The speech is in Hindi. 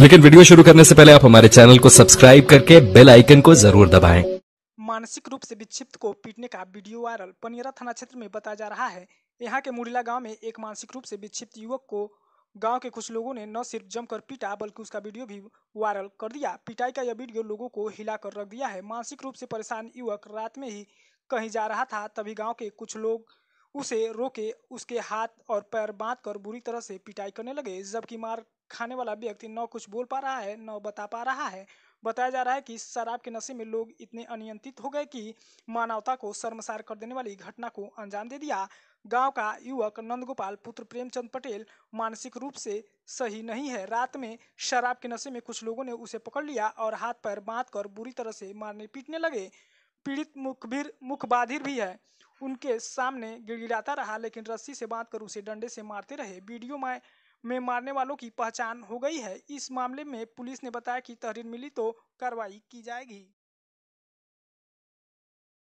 लेकिन वीडियो शुरू करने से पहले आप हमारे चैनल को सब्सक्राइब करके बेल आइकन को जरूर दबाएं। मानसिक रूप से विक्षिप्त को पीटने का वीडियो वायरल पनियरा थाना क्षेत्र में बताया जा रहा है यहाँ के मुरिला गाँव में एक मानसिक रूप से विक्षिप्त युवक को गांव के कुछ लोगों ने न सिर्फ जमकर पीटा बल्कि उसका वीडियो भी वायरल कर दिया पिटाई का यह वीडियो लोगों को कर रख दिया है मानसिक रूप से परेशान युवक रात में ही कहीं जा रहा था तभी गांव के कुछ लोग उसे रोके उसके हाथ और पैर बांध कर बुरी तरह से पिटाई करने लगे जबकि मार खाने वाला व्यक्ति न कुछ बोल पा रहा है न बता पा रहा है बताया जा रहा है कि शराब के नशे में लोग इतने अनियंत्रित हो गए कि मानवता को शर्मसार कर देने वाली घटना को अंजाम दे दिया गांव का युवक नंदगोपाल पुत्र प्रेमचंद पटेल मानसिक रूप से सही नहीं है रात में शराब के नशे में कुछ लोगों ने उसे पकड़ लिया और हाथ पैर बांध कर बुरी तरह से मारने पीटने लगे पीड़ित मुखबिर मुखबाधिर भी है उनके सामने गिड़गिड़ाता रहा लेकिन रस्सी से बांध कर उसे डंडे से मारते रहे वीडियो में में मारने वालों की पहचान हो गई है इस मामले में पुलिस ने बताया कि तहरीर मिली तो कार्रवाई की जाएगी